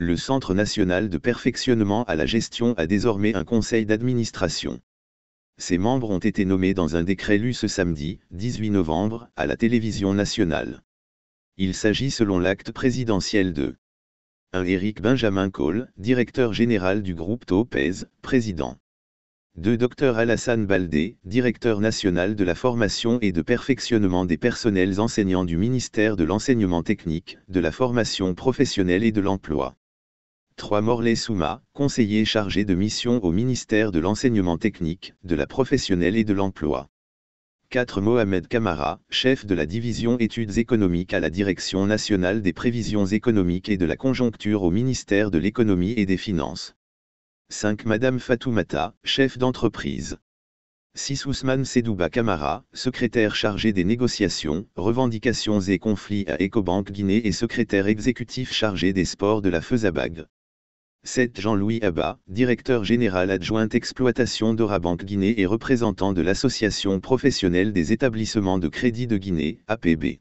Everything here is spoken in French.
le Centre national de perfectionnement à la gestion a désormais un conseil d'administration. Ses membres ont été nommés dans un décret lu ce samedi, 18 novembre, à la télévision nationale. Il s'agit selon l'acte présidentiel de 1. Éric Benjamin Cole, directeur général du groupe Topez, président. 2. Dr Alassane Baldé, directeur national de la formation et de perfectionnement des personnels enseignants du ministère de l'enseignement technique, de la formation professionnelle et de l'emploi. 3 Morley Souma, conseiller chargé de mission au ministère de l'Enseignement technique, de la professionnelle et de l'emploi. 4 Mohamed Kamara, chef de la division études économiques à la Direction nationale des prévisions économiques et de la conjoncture au ministère de l'économie et des finances. 5 Madame Fatoumata, chef d'entreprise. 6 Ousmane Sedouba Kamara, secrétaire chargé des négociations, revendications et conflits à Ecobank Guinée et secrétaire exécutif chargé des sports de la Fezabag. 7. Jean-Louis Abba, directeur général adjoint exploitation d'Orabank Guinée et représentant de l'Association professionnelle des établissements de crédit de Guinée, APB.